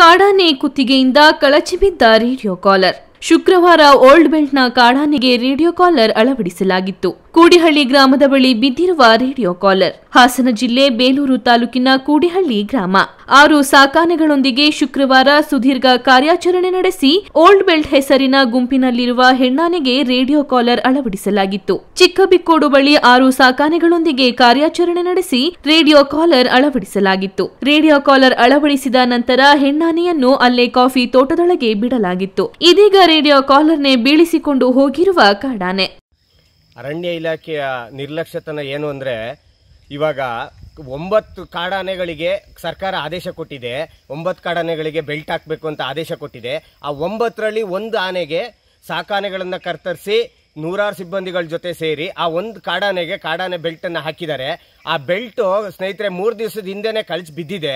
ಕಾಡಾನೆ ಕುತ್ತಿಗೆಯಿಂದ ಕಳಚಿಬಿದ್ದ ರೇಡಿಯೋ ಕಾಲರ್ ಶುಕ್ರವಾರ ಓಲ್ಡ್ ಬೆಲ್ಟ್ನ ಕಾಡಾನೆಗೆ ರೇಡಿಯೋ ಕಾಲರ್ ಅಳವಡಿಸಲಾಗಿತ್ತು ಕೂಡಿಹಳ್ಳಿ ಗ್ರಾಮದ ಬಳಿ ಬಿದ್ದಿರುವ ರೇಡಿಯೋ ಕಾಲರ್ ಹಾಸನ ಜಿಲ್ಲೆ ಬೇಲೂರು ತಾಲೂಕಿನ ಕೂಡಿಹಳ್ಳಿ ಗ್ರಾಮ ಆರು ಸಾಕಾನೆಗಳೊಂದಿಗೆ ಶುಕ್ರವಾರ ಸುದೀರ್ಘ ಕಾರ್ಯಾಚರಣೆ ನಡೆಸಿ ಓಲ್ಡ್ ಬೆಲ್ಟ್ ಹೆಸರಿನ ಗುಂಪಿನಲ್ಲಿರುವ ಹೆಣ್ಣಾನೆಗೆ ರೇಡಿಯೋ ಕಾಲರ್ ಅಳವಡಿಸಲಾಗಿತ್ತು ಚಿಕ್ಕಬಿಕ್ಕೋಡು ಬಳಿ ಆರು ಸಾಕಾನೆಗಳೊಂದಿಗೆ ಕಾರ್ಯಾಚರಣೆ ನಡೆಸಿ ರೇಡಿಯೋ ಕಾಲರ್ ಅಳವಡಿಸಲಾಗಿತ್ತು ರೇಡಿಯೋ ಕಾಲರ್ ಅಳವಡಿಸಿದ ನಂತರ ಹೆಣ್ಣಾನೆಯನ್ನು ಅಲ್ಲೇ ಕಾಫಿ ತೋಟದೊಳಗೆ ಬಿಡಲಾಗಿತ್ತು ಇದೀಗ ರೇಡಿಯೋ ಕಾಲರ್ನೇ ಬೀಳಿಸಿಕೊಂಡು ಹೋಗಿರುವ ಕಾಡಾನೆ ಅರಣ್ಯ ಇಲಾಖೆಯ ನಿರ್ಲಕ್ಷ್ಯತನ ಏನು ಅಂದರೆ ಇವಾಗ ಒಂಬತ್ತು ಕಾಡಾನೆಗಳಿಗೆ ಸರ್ಕಾರ ಆದೇಶ ಕೊಟ್ಟಿದೆ ಒಂಬತ್ತು ಕಾಡಾನೆಗಳಿಗೆ ಬೆಲ್ಟ್ ಹಾಕಬೇಕು ಅಂತ ಆದೇಶ ಕೊಟ್ಟಿದೆ ಆ ಒಂಬತ್ತರಲ್ಲಿ ಒಂದು ಆನೆಗೆ ಸಾಕಾನೆಗಳನ್ನು ಕರ್ತರಿಸಿ ನೂರಾರು ಸಿಬ್ಬಂದಿಗಳ ಜೊತೆ ಸೇರಿ ಆ ಒಂದು ಕಾಡಾನೆಗೆ ಕಾಡಾನೆ ಬೆಲ್ಟ್ ಹಾಕಿದ್ದಾರೆ ಆ ಬೆಲ್ಟು ಸ್ನೇಹಿತರೆ ಮೂರು ದಿವಸದ ಹಿಂದೆನೆ ಕಳಿಸಿ ಬಿದ್ದಿದೆ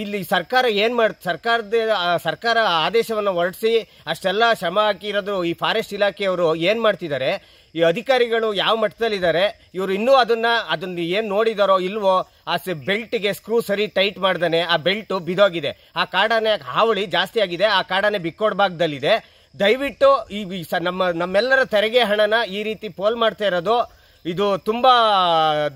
ಇಲ್ಲಿ ಸರ್ಕಾರ ಏನು ಮಾಡ್ ಸರ್ಕಾರದ ಸರ್ಕಾರ ಆದೇಶವನ್ನು ಹೊರಡಿಸಿ ಅಷ್ಟೆಲ್ಲ ಶ್ರಮ ಹಾಕಿರೋದು ಈ ಫಾರೆಸ್ಟ್ ಇಲಾಖೆಯವರು ಏನು ಮಾಡ್ತಿದ್ದಾರೆ ಈ ಅಧಿಕಾರಿಗಳು ಯಾವ ಮಟ್ಟದಲ್ಲಿದ್ದಾರೆ ಇವರು ಇನ್ನೂ ಅದನ್ನು ಅದನ್ನು ಏನು ನೋಡಿದಾರೋ ಇಲ್ವೋ ಆ ಬೆಲ್ಟ್ಗೆ ಸ್ಕ್ರೂ ಸರಿ ಟೈಟ್ ಮಾಡ್ದಾನೆ ಆ ಬೆಲ್ಟು ಬಿದೋಗಿದೆ ಆ ಕಾಡಾನೆ ಹಾವಳಿ ಜಾಸ್ತಿ ಆಗಿದೆ ಆ ಕಾಡಾನೆ ಬಿಕ್ಕೋಡ್ ಭಾಗದಲ್ಲಿದೆ ದಯವಿಟ್ಟು ಈ ಸ ನಮ್ಮ ನಮ್ಮೆಲ್ಲರ ತೆರಿಗೆ ಹಣನ ಈ ರೀತಿ ಪೋಲ್ ಮಾಡ್ತಾ ಇರೋದು ಇದು ತುಂಬ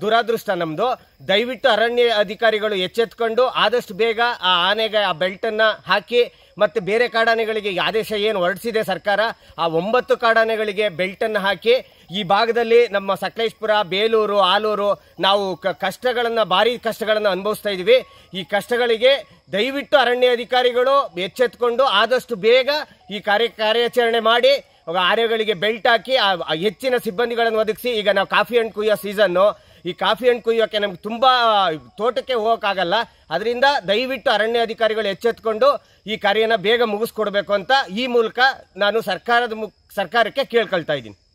ದುರಾದೃಷ್ಟ ನಮ್ಮದು ದಯವಿಟ್ಟು ಅರಣ್ಯ ಅಧಿಕಾರಿಗಳು ಎಚ್ಚೆತ್ಕೊಂಡು ಆದಷ್ಟು ಬೇಗ ಆ ಆನೆಗೆ ಆ ಬೆಲ್ಟನ್ನು ಹಾಕಿ ಮತ್ತು ಬೇರೆ ಕಾಡಾನೆಗಳಿಗೆ ಆದೇಶ ಏನು ಹೊರಡಿಸಿದೆ ಸರ್ಕಾರ ಆ ಒಂಬತ್ತು ಕಾಡಾನೆಗಳಿಗೆ ಬೆಲ್ಟನ್ನು ಹಾಕಿ ಈ ಭಾಗದಲ್ಲಿ ನಮ್ಮ ಸಕಲೇಶ್ಪುರ ಬೇಲೂರು ಆಲೂರು ನಾವು ಕಷ್ಟಗಳನ್ನು ಭಾರಿ ಕಷ್ಟಗಳನ್ನು ಅನುಭವಿಸ್ತಾ ಇದ್ದೀವಿ ಈ ಕಷ್ಟಗಳಿಗೆ ದಯವಿಟ್ಟು ಅರಣ್ಯ ಅಧಿಕಾರಿಗಳು ಎಚ್ಚೆತ್ಕೊಂಡು ಆದಷ್ಟು ಬೇಗ ಈ ಕಾರ್ಯ ಕಾರ್ಯಾಚರಣೆ ಮಾಡಿ ಆರ್ಯಗಳಿಗೆ ಬೆಲ್ಟ್ ಹಾಕಿ ಹೆಚ್ಚಿನ ಸಿಬ್ಬಂದಿಗಳನ್ನು ಒದಗಿಸಿ ಈಗ ನಾವು ಕಾಫಿ ಹಣ್ಣು ಕುಯ್ಯೋ ಸೀಸನ್ನು ಈ ಕಾಫಿ ಹಣ್ಣು ಕುಯ್ಯೋಕ್ಕೆ ನಮ್ಗೆ ತುಂಬ ತೋಟಕ್ಕೆ ಹೋಗೋಕ್ಕಾಗಲ್ಲ ಅದರಿಂದ ದಯವಿಟ್ಟು ಅರಣ್ಯ ಅಧಿಕಾರಿಗಳು ಎಚ್ಚೆತ್ಕೊಂಡು ಈ ಕಾರ್ಯನ ಬೇಗ ಮುಗಿಸ್ಕೊಡ್ಬೇಕು ಅಂತ ಈ ಮೂಲಕ ನಾನು ಸರ್ಕಾರದ ಸರ್ಕಾರಕ್ಕೆ ಕೇಳ್ಕೊಳ್ತಾ ಇದ್ದೀನಿ